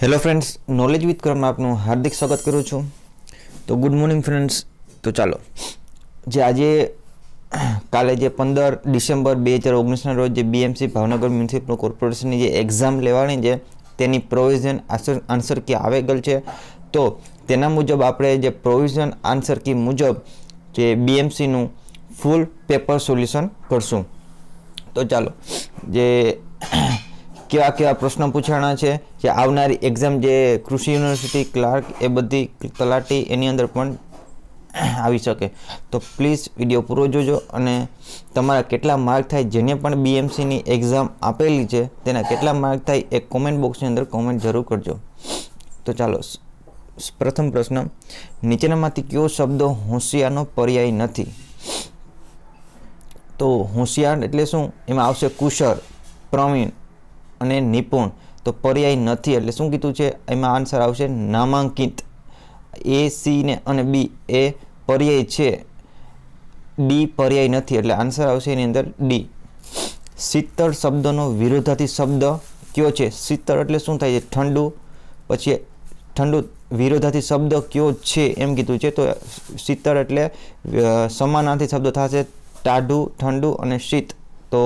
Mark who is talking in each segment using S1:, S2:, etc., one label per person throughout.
S1: hello friends knowledge with ક્રમમાં આપનું હાર્દિક સ્વાગત કરું છું તો ગુડ મોર્નિંગ ફ્રેન્ડ્સ તો ચાલો જે આજે કાલે જે પંદર ડિસેમ્બર બે હજાર ઓગણીસના રોજ જે બીએમસી ભાવનગર મ્યુનિસિપલ કોર્પોરેશનની જે એક્ઝામ લેવાની છે તેની પ્રોવિઝન આન્સર કી આવેગલ છે તો તેના મુજબ આપણે જે પ્રોવિઝન આન્સર કી મુજબ જે બીએમસીનું ફૂલ પેપર સોલ્યુશન કરશું તો ચાલો જે કેવા કેવા પ્રશ્નો પૂછાણા છે જે આવનારી એક્ઝામ જે કૃષિ યુનિવર્સિટી ક્લાર્ક એ બધી તલાટી એની અંદર પણ આવી શકે તો પ્લીઝ વિડીયો પૂરો જોજો અને તમારા કેટલા માર્ક થાય જેને પણ બીએમસીની એક્ઝામ આપેલી છે તેના કેટલા માર્ક થાય એ કોમેન્ટ બોક્સની અંદર કોમેન્ટ જરૂર કરજો તો ચાલો પ્રથમ પ્રશ્ન નીચેનામાંથી કયો શબ્દ હોંશિયાનો પર્યાય નથી તો હોંશિયાર એટલે શું એમાં આવશે કુશળ પ્રવીણ અને નિપુણ તો પર્યાય નથી એટલે શું કીધું છે એમાં આન્સર આવશે નામાંકિત એ સી ને અને બી એ પર્યાય છે ડી પર્યાય નથી એટલે આન્સર આવશે એની અંદર ડી શીતળ શબ્દનો વિરોધાથી શબ્દ કયો છે શીતળ એટલે શું થાય છે ઠંડુ પછી ઠંડુ વિરોધાથી શબ્દ કયો છે એમ કીધું છે તો શીતળ એટલે સમાનાર્થી શબ્દ થશે ટાઢું ઠંડુ અને શીત તો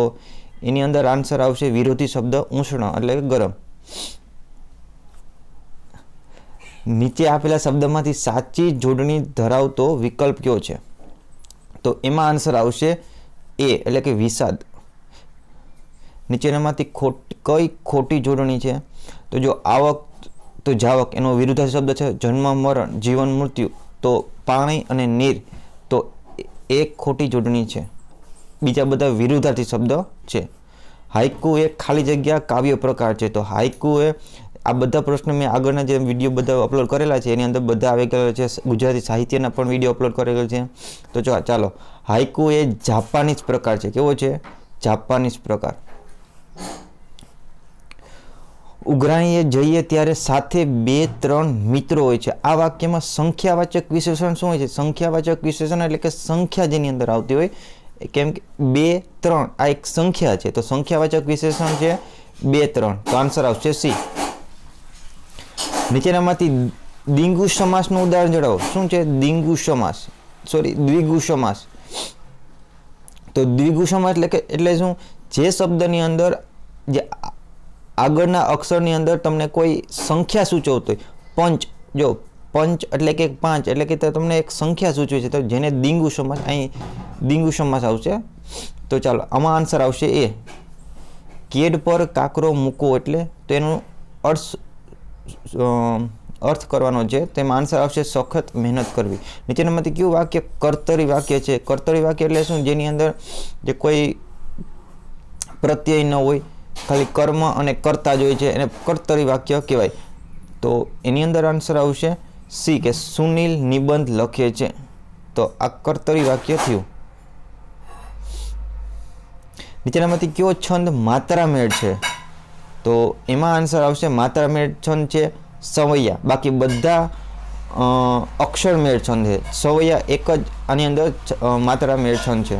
S1: એની અંદર આન્સર આવશે વિરોધી શબ્દ ઉષ્ણ એટલે ગરમ નીચે આપેલા શબ્દમાંથી સાચી જોડણી ધરાવતો વિકલ્પ કયો છે તો એમાં આન્સર આવશે એ એટલે કે વિષાદ નીચેનામાંથી ખોટ કઈ ખોટી જોડણી છે તો જો આવક તો જાવક એનો વિરુદ્ધ શબ્દ છે જન્મ મરણ જીવન મૃત્યુ તો પાણી અને નીર તો એ ખોટી જોડણી છે બીજા બધા વિરુદ્ધાર્થી શબ્દો છે હાઇકુ એ ખાલી જગ્યા કાવ્ય પ્રકાર છે તો હાઇકુ એ આ બધા પ્રશ્નો મેં આગળના જે વિડીયો બધા અપલોડ કરેલા છે એની અંદર બધા આવી ગયેલા છે ગુજરાતી સાહિત્યના પણ વિડીયો અપલોડ કરેલો છે તો ચાલો હાઇકુ એ જાપાનીઝ પ્રકાર છે કેવો છે જાપાનીઝ પ્રકાર ઉઘરાણીએ જઈએ ત્યારે સાથે બે ત્રણ મિત્રો હોય છે આ વાક્યમાં સંખ્યાવાચક વિશેષણ શું હોય છે સંખ્યાવાચક વિશેષણ એટલે કે સંખ્યા જેની અંદર આવતી હોય કેમ કે બે ત્રણ આ એક સંખ્યા છે તો સંખ્યાવાચક વિશેષણ છે બે ત્રણ તો આન્સર આવશે સી નીચેનામાંથી દિંગુ સમાસનું ઉદાહરણ જણાવો શું છે દિંગુ સમાસ સોરી દ્વિગુ સમાસ તો દ્વિગુ સમાસ એટલે કે એટલે શું જે શબ્દની અંદર જે આગળના અક્ષરની અંદર તમને કોઈ સંખ્યા સૂચવતો હોય પંચ જો પંચ એટલે કે પાંચ એટલે કે તમને એક સંખ્યા સૂચવે છે તો જેને દિંગુ સમાસ અહીં દિંગુ સમાસ આવશે તો ચાલો આમાં આન્સર આવશે એ કેડ પર કાકરો મૂકવો એટલે તો એનો અર્થ અર્થ કરવાનો છે તેમાં આન્સર આવશે સખત મહેનત કરવી નીચેનામાંથી કયું વાક્ય કર્તરી વાક્ય છે કર્તરી વાક્ય એટલે શું જેની અંદર જે કોઈ પ્રત્યય ન હોય ખાલી કર્મ અને કર્તા જ હોય છે એને કર્તરી વાક્ય કહેવાય તો એની અંદર આન્સર આવશે સી કે સુનિલ નિબંધ લખે છે તો આ કર્તરી વાક્ય થયું નીચેનામાંથી કયો છંદ માત્રામેળ છે તો એમાં આન્સર આવશે માત્રામેળ છંદ છે સવૈયા બાકી બધા અક્ષરમેળ છંદ છે સવૈયા એક જ આની અંદર માત્રામેળ છંદ છે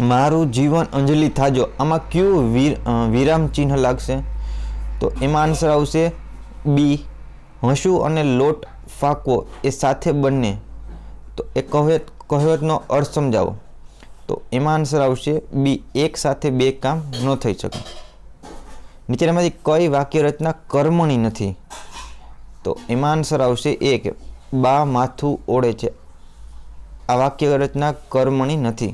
S1: મારું જીવન અંજલિ થાજો આમાં કયું વિરામ ચિહ્ન લાગશે તો એમાં આન્સર આવશે બી હસું અને લોટ ફાકવો એ સાથે બંને તો એ કહેવત કહેવતનો અર્થ સમજાવો તો એમાં આન્સર આવશે બી એક સાથે બે કામ ન થઈ શકે નીચેનામાંથી કઈ વાક્ય રચના કર્મણી નથી તો એમાં આન્સર આવશે એક બા માથું ઓળે છે આ વાક્ય રચના કર્મણી નથી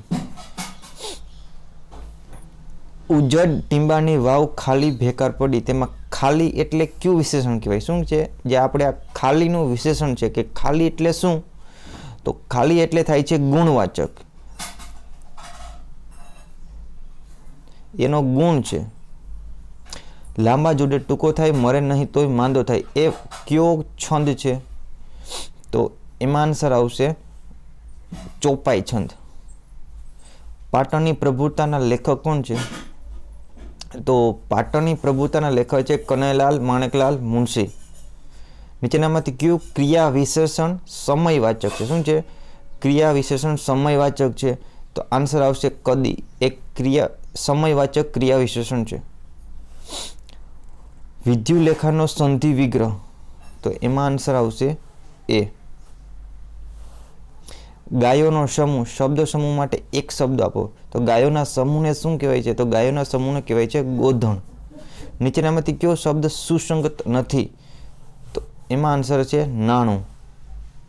S1: ઉજ્જડ ટીંબાની વાવ ખાલી ભેકાર પડી તેમાં ખાલી એટલે કયું વિશેષણ કહેવાય શું છે જે આપણે આ ખાલીનું વિશેષણ છે કે ખાલી એટલે શું તો ખાલી એટલે થાય છે ગુણવાચક એનો ગુણ છે લાંબા જોડે ટૂંકો થાય મરે નહીં તોય માંદો થાય એ કયો છંદ છે તો એમાં આન્સર આવશે ચોપાઈ છંદ પાટણની પ્રભુતાના લેખક કોણ છે તો પાટણની પ્રભુતાના લેખક છે કનૈલાલ માણેકલાલ મુનશી નીચેનામાંથી કયું ક્રિયા વિશેષણ સમયવાચક છે શું છે ક્રિયા વિશેષણ સમયવાચક છે તો આન્સર આવશે કદી એક ક્રિયા સમયવાચક ક્રિયા વિશેષણ છે વિદ્યુલેખાનો સંધિ વિગ્રહ તો એમાં આન્સર આવશે એ ગાયોનો સમૂહ શબ્દ સમૂહ માટે એક શબ્દ આપો તો ગાયોના સમૂહને શું કહેવાય છે તો ગાયોના સમૂહને કહેવાય છે ગોધણ નીચેનામાંથી કયો શબ્દ સુસંગત નથી તો એમાં આન્સર છે નાણું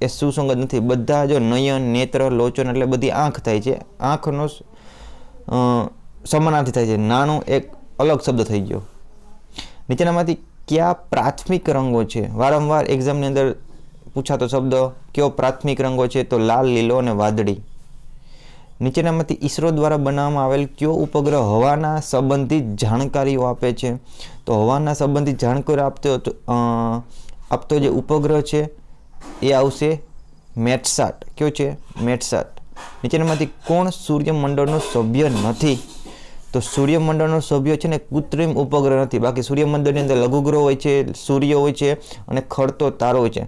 S1: એ સુસંગત નથી બધા જો નયન નેત્ર લોચન એટલે બધી આંખ થાય છે આંખનો સમાનાર્થી થાય છે નાણું એક અલગ શબ્દ થઈ ગયો નીચેનામાંથી કયા પ્રાથમિક રંગો છે વારંવાર એક્ઝામની અંદર પૂછાતો શબ્દ કયો પ્રાથમિક રંગો છે તો લાલ લીલો અને વાદળી નીચેનામાંથી ઈસરો દ્વારા બનાવવામાં આવેલ કયો ઉપગ્રહ હવાના સંબંધિત જાણકારીઓ આપે છે તો હવાના સંબંધિત જાણકારી આપતો આપતો જે ઉપગ્રહ છે એ આવશે મેટસાટ કયો છે મેટસાટ નીચેનામાંથી કોણ સૂર્યમંડળનો સભ્ય નથી તો સૂર્યમંડળનો સભ્ય છે ને કૃત્રિમ ઉપગ્રહ નથી બાકી સૂર્યમંડળની અંદર લઘુગ્રહ હોય છે સૂર્ય હોય છે અને ખડતો તારો હોય છે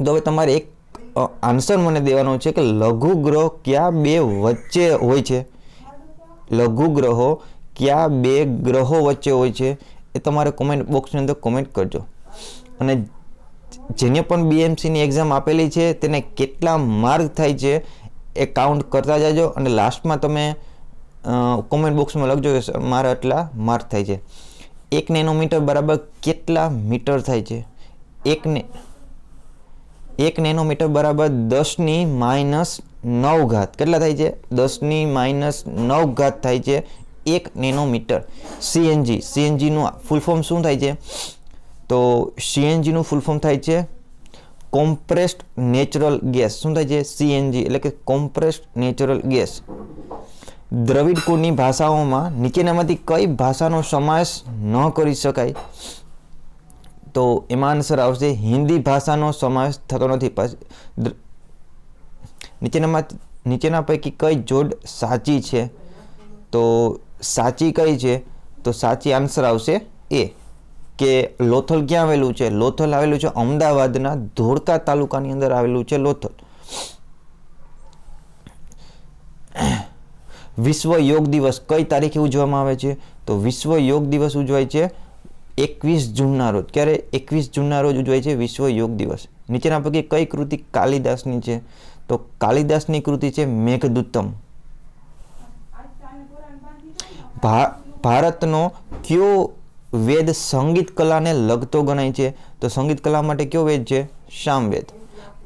S1: તો હવે તમારે એક આન્સર મને દેવાનો છે કે લઘુ ગ્રહ ક્યાં બે વચ્ચે હોય છે લઘુ ગ્રહો ક્યાં બે ગ્રહો વચ્ચે હોય છે એ તમારે કોમેન્ટ બોક્સની અંદર કોમેન્ટ કરજો અને જેને પણ બીએમસીની એક્ઝામ આપેલી છે તેને કેટલા માર્ક થાય છે એ કાઉન્ટ કરતા જાજો અને લાસ્ટમાં તમે કોમેન્ટ બોક્સમાં લખજો કે મારા આટલા માર્ક થાય છે એક નેનોમીટર બરાબર કેટલા મીટર થાય છે એક ને એક નેનોમીટર બરાબર દસની માઇનસ નવ ઘાત કેટલા થાય છે દસની માઇનસ નવ ઘાત થાય છે એક નેનોમીટર સીએનજી સીએનજીનું ફૂલ ફોર્મ શું થાય છે તો સીએનજીનું ફૂલ ફોર્મ થાય છે કોમ્પ્રેસ્ડ નેચરલ ગેસ શું થાય છે સીએનજી એટલે કે કોમ્પ્રેસ્ડ નેચરલ ગેસ દ્રવિડ કુળની ભાષાઓમાં નીચેનામાંથી કઈ ભાષાનો સમાવેશ ન કરી શકાય તો એમાં આન્સર આવશે હિન્દી ભાષાનો સમાવેશ થતો નથી નીચેનામાં નીચેના પૈકી કઈ જોડ સાચી છે તો સાચી કઈ છે તો સાચી આન્સર આવશે એ કે લોથલ ક્યાં આવેલું છે લોથલ આવેલું છે અમદાવાદના ધોળકા તાલુકાની અંદર આવેલું છે લોથલ વિશ્વ યોગ દિવસ કઈ તારીખે ઉજવવામાં આવે છે તો વિશ્વ યોગ દિવસ ઉજવાય છે એકવીસ જૂનના રોજ ક્યારે એકવીસ જૂનના રોજ ઉજવાય છે વિશ્વ યોગ દિવસ નીચેના પૈકી કઈ કૃતિ કાલિદાસની છે તો કાલિદાસની કૃતિ છે મેઘદૂતમ ભારતનો કયો વેદ સંગીત કલાને લગતો ગણાય છે તો સંગીત કલા માટે કયો વેદ છે શામવેદ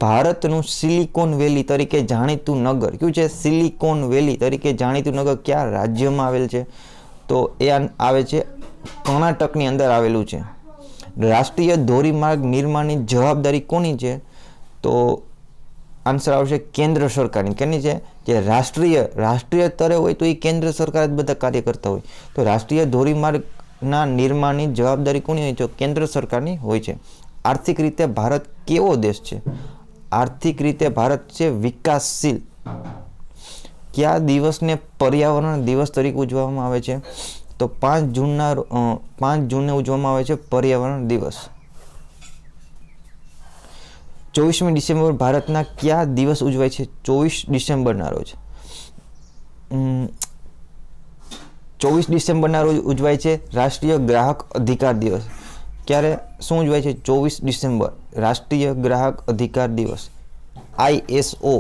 S1: ભારતનું સિલિકોન વેલી તરીકે જાણીતું નગર કયું છે સિલિકોન વેલી તરીકે જાણીતું નગર કયા રાજ્યમાં આવેલ છે તો એ આવે છે કર્ણાટકની અંદર આવેલું છે રાષ્ટ્રીય ધોરીમાર્ગ નિર્માણની જવાબદારી કોની છે તો આન્સર આવશે કેન્દ્ર સરકારની કેની છે જે રાષ્ટ્રીય રાષ્ટ્રીય સ્તરે હોય તો એ કેન્દ્ર સરકાર જ બધા કાર્ય કરતા હોય તો રાષ્ટ્રીય ધોરીમાર્ગના નિર્માણની જવાબદારી કોની હોય છે કેન્દ્ર સરકારની હોય છે આર્થિક રીતે ભારત કેવો દેશ છે આર્થિક રીતે ભારત છે વિકાસશીલ કયા દિવસને પર્યાવરણ દિવસ તરીકે ઉજવવામાં આવે છે તો પાંચ જૂનના પાંચ જૂનને ઉજવવામાં આવે છે પર્યાવરણ દિવસ ચોવીસમી ડિસેમ્બર ભારતના કયા દિવસ ઉજવાય છે ચોવીસ ડિસેમ્બરના રોજ ચોવીસ ડિસેમ્બરના રોજ ઉજવાય છે રાષ્ટ્રીય ગ્રાહક અધિકાર દિવસ ક્યારે શું ઉજવાય છે ચોવીસ ડિસેમ્બર રાષ્ટ્રીય ગ્રાહક અધિકાર દિવસ આઈએસઓ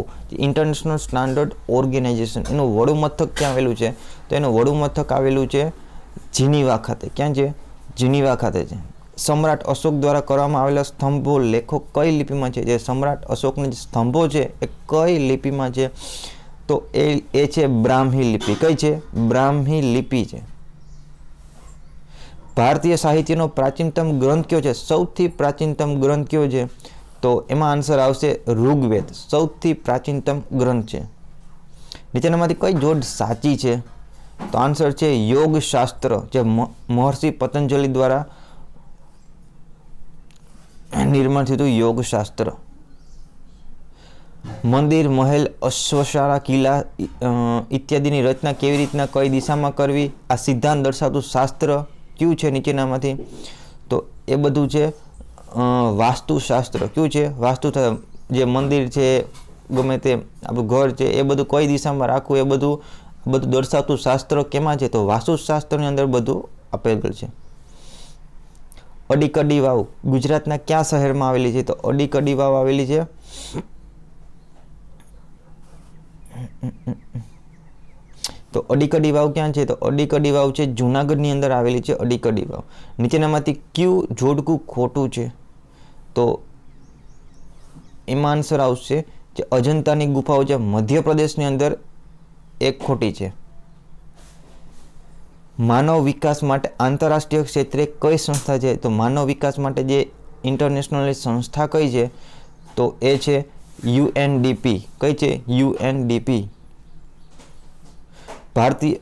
S1: ઇન્ટરનેશનલ સ્ટાન્ડર્ડ ઓર્ગેનાઇઝેશન એનું વડુ મથક ક્યાં આવેલું છે તો એનું વડુ મથક આવેલું છે જીનીવા ખાતે ક્યાં છે જીનીવા ખાતે છે સમ્રાટ અશોક દ્વારા કરવામાં આવેલા સ્તંભો લેખો કઈ લિપિમાં છે જે સમ્રાટ અશોકના જે સ્તંભો છે એ કઈ લિપિમાં છે તો એ એ છે બ્રાહ્મી લિપિ કઈ છે બ્રાહ્મી લિપિ છે ભારતીય સાહિત્યનો પ્રાચીનતમ ગ્રંથ કયો છે સૌથી પ્રાચીનતમ ગ્રંથ કયો છે તો એમાં આન્સર આવશે ઋગ્વેદ સૌથી પ્રાચીનતમ ગ્રંથ છે નીચેનામાંથી કઈ જોડ સાચી છે તો આન્સર છે યોગશાસ્ત્ર જે મહર્ષિ પતંજલિ દ્વારા નિર્માણ થયું યોગશાસ્ત્ર મંદિર મહેલ અશ્વશાળા કિલ્લા ઇત્યાદિની રચના કેવી રીતના કઈ દિશામાં કરવી આ સિદ્ધાંત દર્શાવતું શાસ્ત્ર કયું છે નીચેનામાંથી તો એ બધું છે વાસ્તુશાસ્ત્ર કયું છે વાસ્તુ જે મંદિર છે ગમે તે આપણું ઘર છે એ બધું કઈ દિશામાં રાખવું એ બધું બધું દર્શાવતું શાસ્ત્ર કેમાં છે તો વાસ્તુશાસ્ત્રની અંદર બધું આપેલું છે અડીકડી વાવ ગુજરાતના ક્યાં શહેરમાં આવેલી છે તો અડીકડી વાવ આવેલી છે તો અડીકડી વાવ ક્યાં છે તો અડીકડી વાવ છે જૂનાગઢની અંદર આવેલી છે અડીકડી વાવ નીચેનામાંથી ક્યુ જોડકું ખોટું છે તો એમાં આન્સર આવશે જે અજંતાની ગુફાઓ જે મધ્યપ્રદેશની અંદર એક ખોટી છે માનવ વિકાસ માટે આંતરરાષ્ટ્રીય ક્ષેત્રે કઈ સંસ્થા છે તો માનવ વિકાસ માટે જે ઇન્ટરનેશનલ સંસ્થા કઈ છે તો એ છે યુએનડીપી કઈ છે યુએનડીપી ભારતીય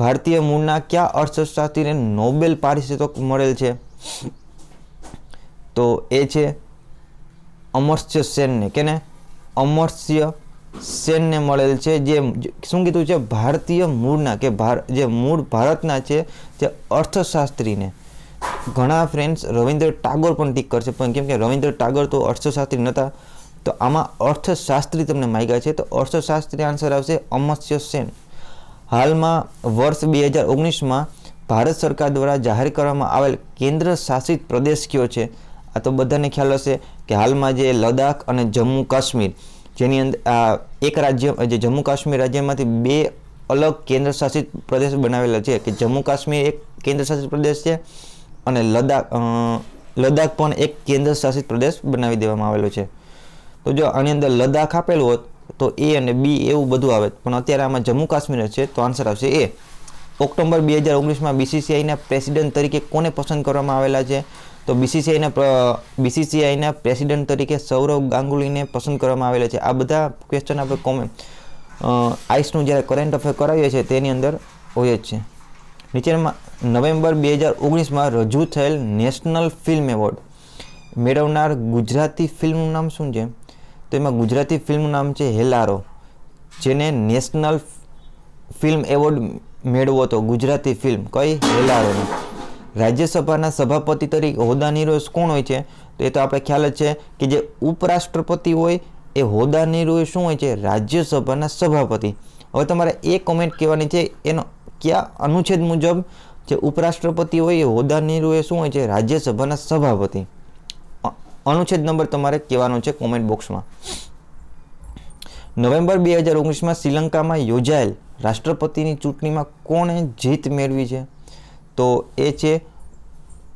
S1: ભારતીય મૂળના કયા અર્થશાસ્ત્રીને નોબેલ પારિતોષિક મળેલ છે તો એ છે અમર્ત્ય સેનને કેને અમર્ત્ય સેનને મળેલ છે જે શું કીધું છે ભારતીય મૂળના કે ભાર જે મૂળ ભારતના છે જે અર્થશાસ્ત્રીને ઘણા ફ્રેન્ડ્સ રવિન્દ્ર ટાગોર પણ ટીક કરશે પણ કેમ કે રવિન્દ્ર ટાગોર તો અર્થશાસ્ત્રી નહોતા તો આમાં અર્થશાસ્ત્રી તમને માગ્યા છે તો અર્થશાસ્ત્રી આન્સર આવશે અમસ્ય સેન હાલમાં વર્ષ બે હજાર ઓગણીસમાં ભારત સરકાર દ્વારા જાહેર કરવામાં આવેલ કેન્દ્ર શાસિત પ્રદેશ કયો છે આ તો બધાને ખ્યાલ હશે કે હાલમાં જે લદ્દાખ અને જમ્મુ કાશ્મીર જેની અંદર એક રાજ્ય જે જમ્મુ કાશ્મીર રાજ્યમાંથી બે અલગ કેન્દ્ર શાસિત પ્રદેશ બનાવેલા છે કે જમ્મુ કાશ્મીર એક કેન્દ્ર શાસિત પ્રદેશ છે અને લદ્દાખ લદ્દાખ પણ એક કેન્દ્ર શાસિત પ્રદેશ બનાવી દેવામાં આવેલો છે તો જો આની અંદર લદ્દાખ આપેલું હોત તો એ અને બી એવું બધું આવે પણ અત્યારે આમાં જમ્મુ કાશ્મીર છે તો આન્સર આવશે એ ઓક્ટોબર બે હજાર ઓગણીસમાં બીસીસીઆઈના પ્રેસિડેન્ટ તરીકે કોને પસંદ કરવામાં આવેલા છે તો બીસીસીઆઈના બીસીસીઆઈના પ્રેસિડેન્ટ તરીકે સૌરવ ગાંગુલીને પસંદ કરવામાં આવેલા છે આ બધા ક્વેશ્ચન આપણે કોમેન્ટ આઈસનું જ્યારે કરંટ અફેર કરાવીએ છીએ તેની અંદર હોય જ છે નીચેમાં નવેમ્બર બે હજાર ઓગણીસમાં રજૂ થયેલ નેશનલ ફિલ્મ એવોર્ડ મેળવનાર ગુજરાતી ફિલ્મનું નામ શું છે તો એમાં ગુજરાતી ફિલ્મનું નામ છે હેલારો જેને નેશનલ ફિલ્મ એવોર્ડ મેળવો હતો ગુજરાતી ફિલ્મ કઈ હેલારોની રાજ્યસભાના સભાપતિ તરીકે હોદ્દા નિર્વેશ કોણ હોય છે તો એ તો આપણે ખ્યાલ જ છે કે જે ઉપરાષ્ટ્રપતિ હોય એ હોદ્દા નિર્વેશ શું હોય છે રાજ્યસભાના સભાપતિ હવે તમારે એ કોમેન્ટ કહેવાની છે એનો કયા અનુચ્છેદ મુજબ જે ઉપરાષ્ટ્રપતિ હોય એ હોદ્દા નિર્વેશ શું હોય છે રાજ્યસભાના સભાપતિ અનુચ્છેદ નંબર તમારે કહેવાનો છે કોમેન્ટ બોક્સમાં નવેમ્બર બે હજાર ઓગણીસમાં શ્રીલંકામાં યોજાયેલ રાષ્ટ્રપતિની ચૂંટણીમાં કોણે જીત મેળવી છે તો એ છે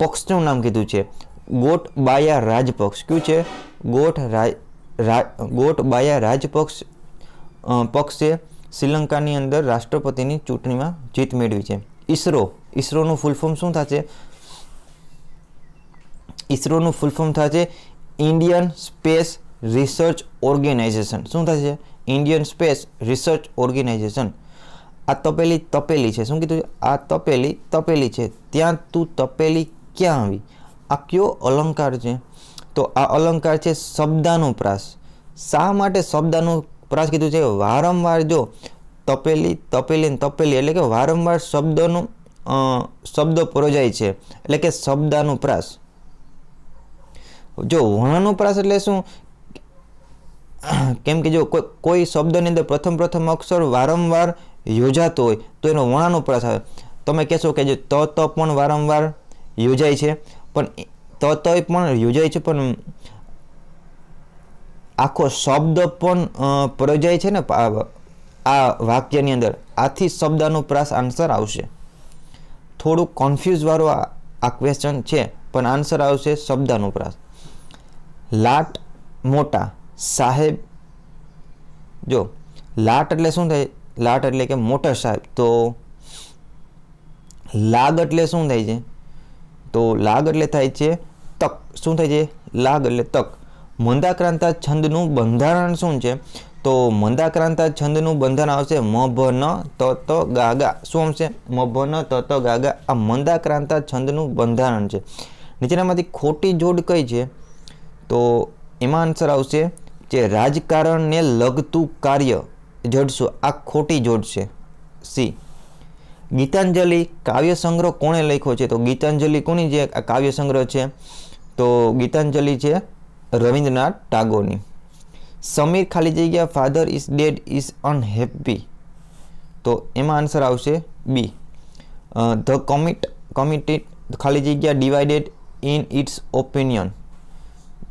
S1: પક્ષનું નામ કીધું છે ગોટ બાયા રાજપક્ષ કયું છે ગોઠ ગોટ બાયા રાજપક્ષ પક્ષે શ્રીલંકાની અંદર રાષ્ટ્રપતિની ચૂંટણીમાં જીત મેળવી છે ઈસરો ઈસરોનું ફૂલ ફોર્મ શું થશે ઈસરોનું ફૂલ ફોર્મ થશે ઇન્ડિયન સ્પેસ રિસર્ચ ઓર્ગેનાઇઝેશન શું થશે ઇન્ડિયન સ્પેસ રિસર્ચ ઓર્ગેનાઇઝેશન આ તપેલી તપેલી છે શું કીધું આ તપેલી તપેલી છે ત્યાં તું તપેલી ક્યાં આવી આ કયો અલંકાર છે તો આ અલંકાર છે શબ્દાનુપ્રાસ શા માટે શબ્દાનુપ્રાસ કીધું છે વારંવાર જો તપેલી તપેલી તપેલી એટલે કે વારંવાર શબ્દનું શબ્દો પરોજાય છે એટલે કે શબ્દાનુપ્રાસ જો વર્ણાનુપ્રાસ એટલે શું કેમ કે જો કોઈ શબ્દની અંદર પ્રથમ પ્રથમ અક્ષર વારંવાર યોજાતો હોય તો એનો વણાનો પ્રાસ આવે તમે કહેશો કે જે ત ત પણ વારંવાર યોજાય છે પણ ત ત પણ યોજાય છે પણ આખો શબ્દ પણ પ્રયોજાય છે ને આ વાક્યની અંદર આથી પ્રાસ આન્સર આવશે થોડું કોન્ફ્યુઝવાળો આ ક્વેશ્ચન છે પણ આન્સર આવશે પ્રાસ લાટ મોટા સાહેબ જો લાટ એટલે શું થાય લાટ એટલે કે મોટા સાહેબ તો લાગ એટલે શું થાય છે તો લાગ એટલે થાય છે તક શું થાય છે લાગ એટલે તક મંદાક્રાંતા છંદનું બંધારણ શું છે તો મંદાક્રાંતા છંદનું બંધારણ આવશે મ ભ ન ત ત ગાગા શું આવશે મ ભ ન ત ત ગાગા આ મંદાક્રાંતા છંદનું બંધારણ છે નીચેનામાંથી ખોટી જોડ કઈ છે તો એમાં આન્સર આવશે જે રાજકારણને લગતું કાર્ય જોડશું આ ખોટી જોડશે સી ગીતાંજલિ કાવ્ય સંગ્રહ કોણે લખ્યો છે તો ગીતાંજલિ કોની જે કાવ્ય સંગ્રહ છે તો ગીતાંજલિ છે રવિન્દ્રનાથ ટાગોરની સમીર ખાલી જગ્યા father is dead is unhappy તો એમાં આન્સર આવશે બી ધ કોમિટ કોમિટેડ ખાલી જગ્યા ડિવાઇડેડ ઇન ઇટ્સ ઓપિનિયન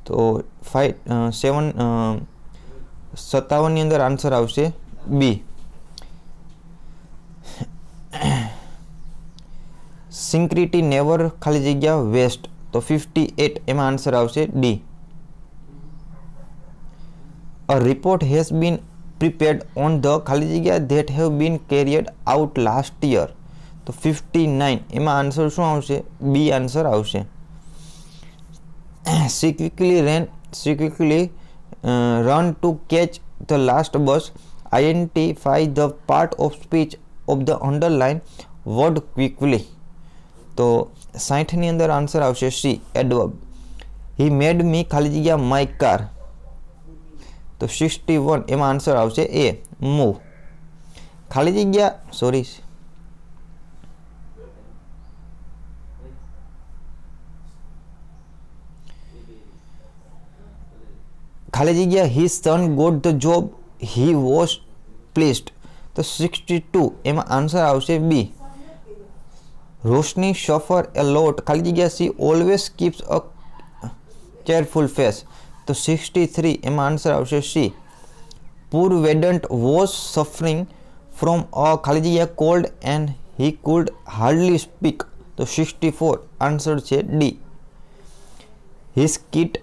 S1: તો ફાઇવ સેવન સત્તાવનની અંદર આન્સર આવશે બી સિંક્રિટી નેવર ખાલી જગ્યા વેસ્ટ તો ફિફ્ટી એટ એમાં આન્સર આવશે D a report has been prepared on the ખાલી જગ્યા that have been carried out last year તો ફિફ્ટી નાઇન એમાં આન્સર શું આવશે બી આન્સર આવશે C ran C run to catch the last bus identify the part of speech of the underline word quickly તો સાઠની અંદર answer આવશે C adverb હી મેડ me ખાલી જગ્યા માય કાર તો સિક્સટી વન એમાં આન્સર આવશે એ મૂવ ખાલી જગ્યા સોરી ખાલી જગ્યા he soon got the job he was placed તો સિક્સટી ટુ એમાં આન્સર આવશે B Roshni suffer a lot ખાલી જગ્યા C always keeps a careful face તો સિક્સટી થ્રી એમાં આન્સર આવશે C poor Vedant was suffering from a ખાલી જગ્યા cold and he could hardly speak તો સિક્સટી ફોર આન્સર છે D he skit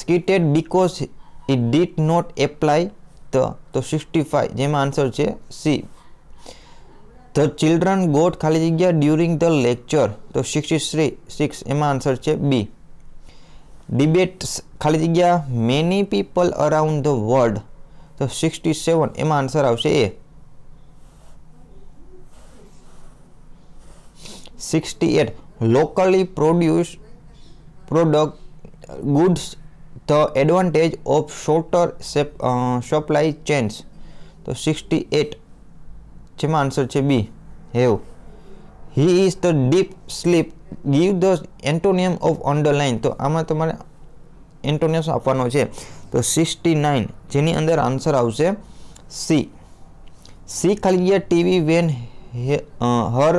S1: skitted because it did not apply the તો sixty five જેમાં answer છે C the children got ખાલી જગ્યા during the lecture તો સિક્સટી થ્રી સિક્સ એમાં answer છે બી ડિબેટ્સ ખાલી જગ્યા many people around the world તો સિક્સટી સેવન એમાં આન્સર આવશે A sixty eight locally produce product goods the advantage of shorter sap supply chains તો sixty eight જેમાં આન્સર છે બી have he is the deep sleep give the antonym of underline તો આમાં તમારે એન્ટોનિયમ આપવાનો છે તો સિક્સટી નાઇન જેની અંદર આન્સર આવશે સી સી ખાલી ગયા TV when her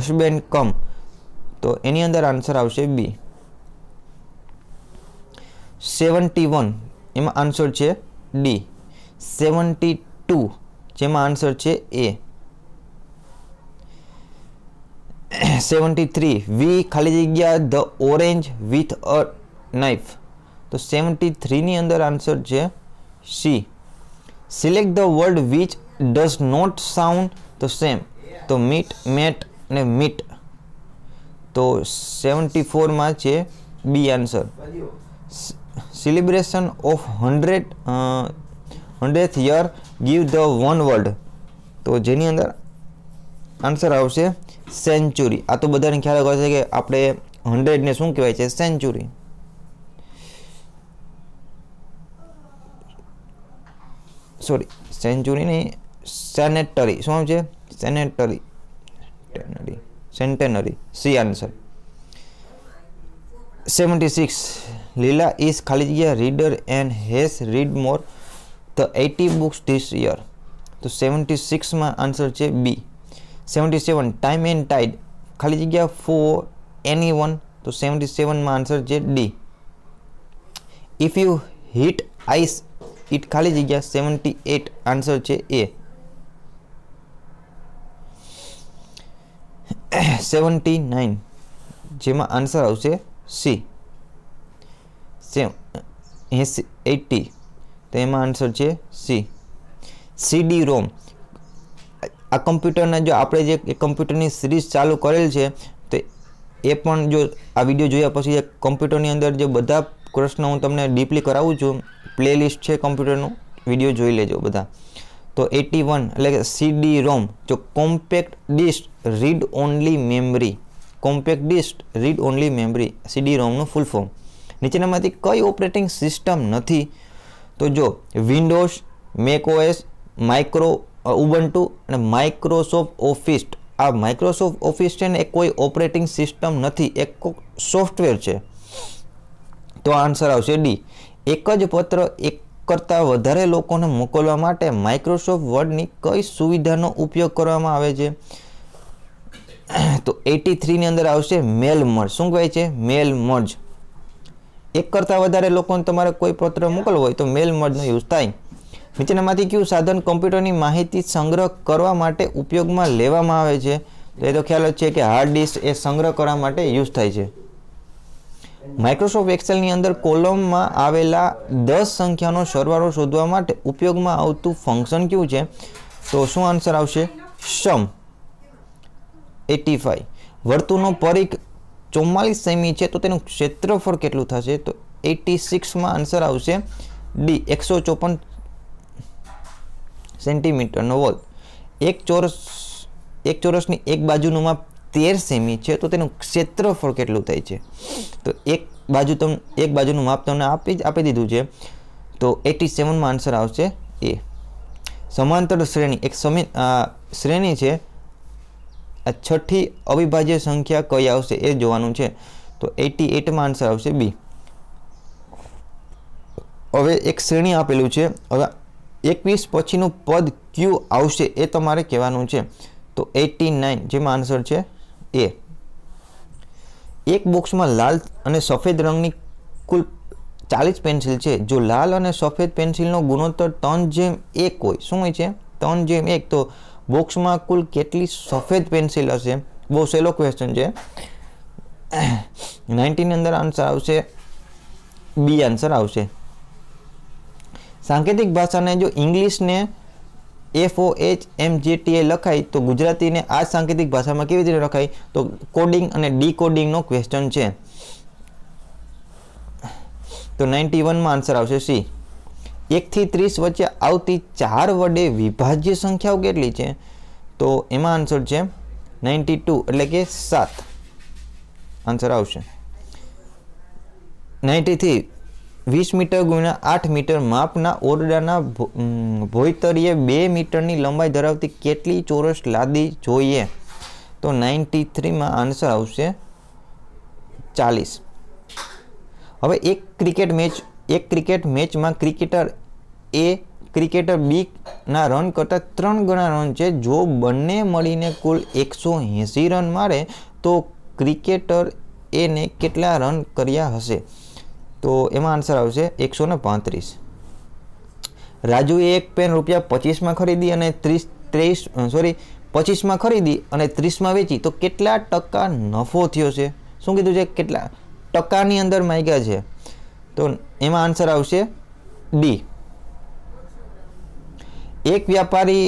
S1: husband come તો એની અંદર આન્સર આવશે બી સેવન્ટી વન એમાં આન્સર છે ડી સેવન્ટી ટુ જેમાં આન્સર છે એ સેવન્ટી થ્રી વી ખાલી જગ્યા the orange with a knife તો સેવન્ટી થ્રીની અંદર આન્સર છે C select the word which does not sound તો સેમ તો મીટ મેટ ને મીટ તો સેવન્ટી ફોરમાં છે B answer celebration of 100 100th year give the one world તો જેની અંદર આન્સર આવશે સેન્ચુરી આ તો બધાને ખ્યાલ હોય છે કે આપણે હંડ્રેડને શું કહેવાય છે સેન્ચુરી સોરી સેન્ચુરી નહીં સેનેટરી શું છે centenary centenary C answer seventy six Leela is ખાલી જગ્યા reader and has read more the eighty books this year તો સેવન્ટી સિક્સમાં આન્સર છે B seventy seven time and tide ખાલી જગ્યા ફોર એની વન તો સેવન્ટી સેવનમાં આન્સર છે D if you hit ice it ખાલી જગ્યા સેવન્ટી એટ આન્સર છે એ સેવન્ટી નાઇન જેમાં આન્સર આવશે સી સેવ એંસી એટી તો એમાં આન્સર છે સી સીડી રોમ આ કમ્પ્યુટરના જો આપણે જે કમ્પ્યુટરની સિરીઝ ચાલુ કરેલ છે તો એ પણ જો આ વિડીયો જોયા પછી કમ્પ્યુટરની અંદર જે બધા પ્રશ્નો હું તમને ડીપલી કરાવું છું પ્લેલિસ્ટ છે કમ્પ્યુટરનું વિડીયો જોઈ લેજો બધા તો એટી વન એટલે કે સીડી રોમ જો compact disc read only memory compact disc read only memory CD રોમનું ફૂલ ફોર્મ નીચેનામાંથી કઈ ઓપરેટિંગ સિસ્ટમ નથી તો જો વિન્ડોઝ મેકઓએસ માઇક્રો ઉબન્ટુ અને માઇક્રોસોફ્ટ ઓફિસ આ માઇક્રોસોફ્ટ ઓફિસ છે ને એ કોઈ ઓપરેટિંગ સિસ્ટમ નથી એક સોફ્ટવેર છે તો આન્સર આવશે ડી એક જ પત્ર એક કરતાં વધારે લોકોને મોકલવા માટે માઇક્રોસોફ્ટ વર્ડની કઈ સુવિધાનો ઉપયોગ કરવામાં આવે છે તો એટી થ્રીની અંદર આવશે મેલ મર્જ શું કહેવાય છે મેલ મર્જ એક કરતાં વધારે લોકોને તમારે કોઈ પત્ર મોકલવો હોય તો મેલ મર્જનો યુઝ થાય નીચેનામાંથી કયું સાધન કમ્પ્યુટરની માહિતી સંગ્રહ કરવા માટે ઉપયોગમાં લેવામાં આવે છે તો એ તો ખ્યાલ જ છે કે હાર્ડ ડિસ્ક એ સંગ્રહ કરવા માટે યુઝ થાય છે માઇક્રોસોફ્ટ એક્સેલની અંદર કોલમમાં આવેલા દસ સંખ્યાનો સરવાળો શોધવા માટે ઉપયોગમાં આવતું ફંક્શન કયું છે તો શું આન્સર આવશે સમ એટી ફાઈવ વર્તુળનો પરિઘ ચુમ્માલીસ સેમી છે તો તેનું ક્ષેત્રફળ કેટલું થશે તો એટી સિક્સમાં આન્સર આવશે ડી એકસો ચોપન સેન્ટીમીટરનો વોલ એક ચોરસ એક ચોરસની એક બાજુનું માપ તેર સેમી છે તો તેનું ક્ષેત્રફળ કેટલું થાય છે તો એક બાજુ તમને એક બાજુનું માપ તમને આપી જ આપી દીધું છે તો એટી સેવનમાં આન્સર આવશે એ સમાંતર શ્રેણી એક સમી શ્રેણી છે આ છઠ્ઠી અવિભાજ્ય સંખ્યા કઈ આવશે એ જોવાનું છે તો એટી એટમાં આન્સર આવશે બી હવે એક શ્રેણી આપેલું છે હવે એકવીસ પછીનું પદ ક્યુ આવશે એ તમારે કહેવાનું છે તો એટી નાઇન જેમાં આન્સર છે એ એક બોક્સમાં લાલ અને સફેદ રંગની કુલ ચાલીસ પેન્સિલ છે જો લાલ અને સફેદ પેન્સિલનો ગુણોત્તર ત્રણ જેમ એક હોય શું હોય છે ત્રણ જેમ એક તો બોક્સમાં કુલ કેટલી સફેદ પેન્સિલ હશે બહુ સહેલો ક્વેશ્ચન છે નાઇન્ટીની અંદર આન્સર આવશે બી આન્સર આવશે સાંકેતિક ભાષાને જો ઇંગ્લિશને એફ ઓ એચ એમ જે ટી એ લખાય તો ગુજરાતીને આ સાંકેતિક ભાષામાં કેવી રીતે લખાય તો કોડિંગ અને ડી કોડિંગનો ક્વેશ્ચન છે તો નાઇન્ટી વનમાં આન્સર આવશે સી એકથી ત્રીસ વચ્ચે આવતી ચાર વડે વિભાજ્ય સંખ્યાઓ કેટલી છે તો એમાં આન્સર છે નાઇન્ટી ટુ એટલે કે સાત આન્સર આવશે નાઇન્ટીથી વીસ મીટર ગુણ્યા આઠ મીટર માપના ઓરડાના ભોયતરીએ બે મીટરની લંબાઈ ધરાવતી કેટલી ચોરસ લાદી જોઈએ તો નાઇન્ટી થ્રીમાં આન્સર આવશે ચાલીસ હવે એક ક્રિકેટ મેચ એક ક્રિકેટ મેચમાં ક્રિકેટર એ ક્રિકેટર બીના રન કરતાં ત્રણ ગણા રન છે જો બંને મળીને કુલ એકસો એંસી રન મારે તો ક્રિકેટર એને કેટલા રન કર્યા હશે તો એમાં આન્સર આવશે એકસો ને પાંત્રીસ રાજુએ એક પેન રૂપિયા પચીસમાં ખરીદી અને ત્રીસ ત્રેવીસ સોરી પચીસમાં ખરીદી અને ત્રીસમાં વેચી તો કેટલા ટકા નફો થયો છે શું કીધું છે કેટલા ટકાની અંદર માગ્યા છે તો એમાં આન્સર આવશે ડી એક વ્યાપારી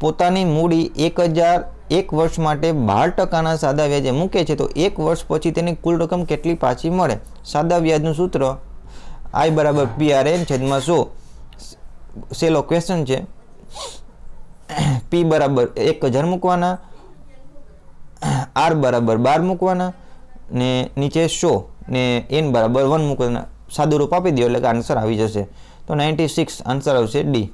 S1: પોતાની મૂડી એક હજાર એક વર્ષ માટે બાર ટકાના સાદા વ્યાજે મૂકે છે તો એક વર્ષ પછી તેની કુલ રકમ કેટલી પાછી મળે સાદા વ્યાજનું સૂત્ર આઈ બરાબર પી આર એન છેદમાં સો સેલો ક્વેશ્ચન છે પી બરાબર એક હજાર મૂકવાના આર બરાબર બાર મૂકવાના ને નીચે સો ને એન બરાબર વન મૂકવાના સાદું રૂપ આપી દો એટલે કે આન્સર આવી જશે તો નાઇન્ટી સિક્સ આન્સર આવશે ડી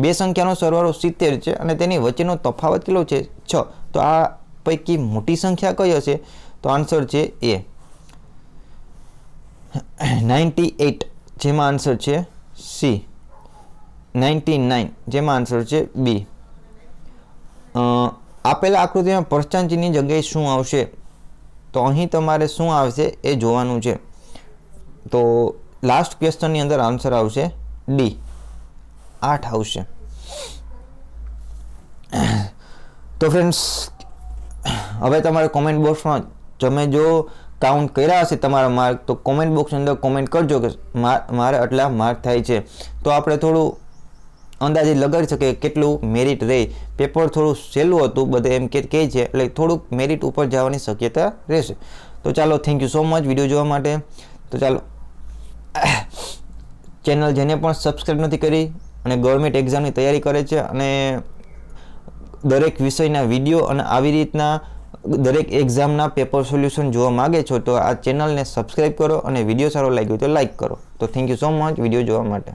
S1: બે સંખ્યાનો સરવાળો સિત્તેર છે અને તેની વચ્ચેનો તફાવત કેટલો છે છ તો આ પૈકી મોટી સંખ્યા કઈ હશે તો આન્સર છે એ નાઇન્ટી એટ જેમાં આન્સર છે સી નાઇન્ટી નાઇન જેમાં આન્સર છે બી આપેલા આકૃતિમાં પ્રશ્નાંચીની જગ્યાએ શું આવશે તો અહીં તમારે શું આવશે એ જોવાનું છે તો લાસ્ટ ક્વેશ્ચનની અંદર આન્સર આવશે ડી આઠ આવશે તો ફ્રેન્ડ્સ હવે તમારે કોમેન્ટ બોક્સમાં તમે જો કાઉન્ટ કર્યા હશે તમારા માર્ક તો કોમેન્ટ બોક્સની અંદર કોમેન્ટ કરજો કે મારે આટલા માર્ક થાય છે તો આપણે થોડું અંદાજે લગાડી શકે કેટલું મેરિટ રહે પેપર થોડું સહેલું હતું બધે એમ કે કહે છે એટલે થોડુંક મેરિટ ઉપર જવાની શક્યતા રહેશે તો ચાલો thank you so much video જોવા માટે તો ચાલો ચેનલ જેને પણ સબસ્ક્રાઈબ નથી કરી અને ગવર્મેન્ટ એક્ઝામની તૈયારી કરે છે અને દરેક વિષયના વિડીયો અને આવી રીતના દરેક એક્ઝામના પેપર સોલ્યુશન જોવા માગે છો તો આ ચેનલને સબસ્ક્રાઈબ કરો અને વિડીયો સારો લાગ્યો તો લાઇક કરો તો thank you so much video જોવા માટે